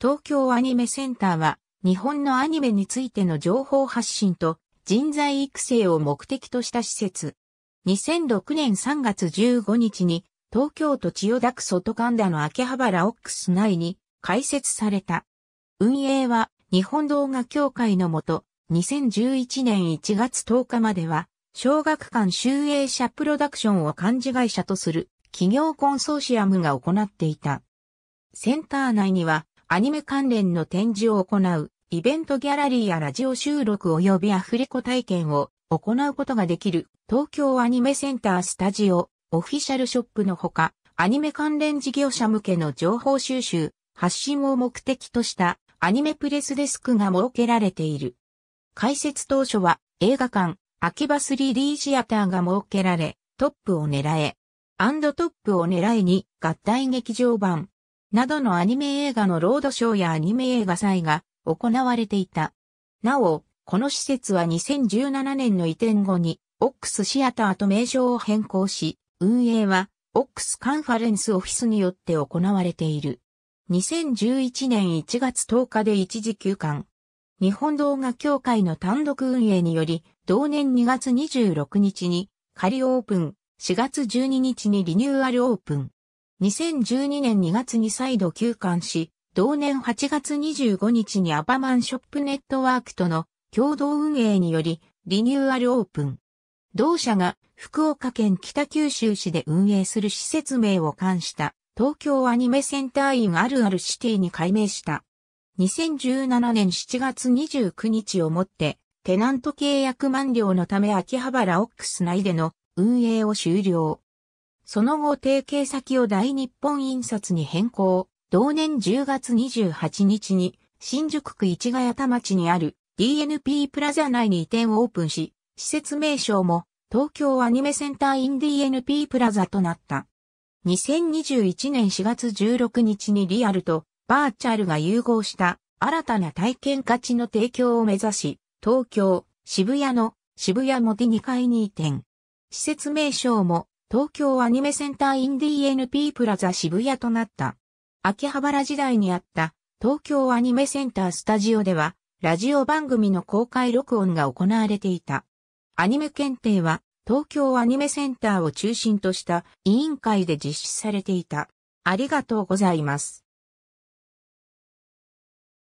東京アニメセンターは、日本のアニメについての情報発信と人材育成を目的とした施設。2006年3月15日に、東京都千代田区外神田の秋葉原オックス内に開設された。運営は、日本動画協会のもと、2011年1月10日までは、小学館集英社プロダクションを漢字会社とする企業コンソーシアムが行っていた。センター内にはアニメ関連の展示を行う、イベントギャラリーやラジオ収録及びアフレコ体験を行うことができる東京アニメセンタースタジオオフィシャルショップのほか、アニメ関連事業者向けの情報収集、発信を目的としたアニメプレスデスクが設けられている。開設当初は映画館、秋葉 3D シアターが設けられ、トップを狙え、アンドトップを狙えに合体劇場版、などのアニメ映画のロードショーやアニメ映画祭が行われていた。なお、この施設は2017年の移転後に、オックスシアターと名称を変更し、運営は、オックスカンファレンスオフィスによって行われている。2011年1月10日で一時休館。日本動画協会の単独運営により、同年2月26日に仮オープン、4月12日にリニューアルオープン。2012年2月に再度休館し、同年8月25日にアパマンショップネットワークとの共同運営によりリニューアルオープン。同社が福岡県北九州市で運営する施設名を冠した東京アニメセンターインあるあるシティに改名した。2017年7月29日をもってテナント契約満了のため秋葉原オックス内での運営を終了。その後提携先を大日本印刷に変更。同年10月28日に新宿区市ヶ谷田町にある DNP プラザ内に移転をオープンし、施設名称も東京アニメセンターイン DNP プラザとなった。2021年4月16日にリアルとバーチャルが融合した新たな体験価値の提供を目指し、東京、渋谷の渋谷モィ2階に移転。施設名称も東京アニメセンターインディ NP プラザ渋谷となった。秋葉原時代にあった東京アニメセンタースタジオでは、ラジオ番組の公開録音が行われていた。アニメ検定は、東京アニメセンターを中心とした委員会で実施されていた。ありがとうございます。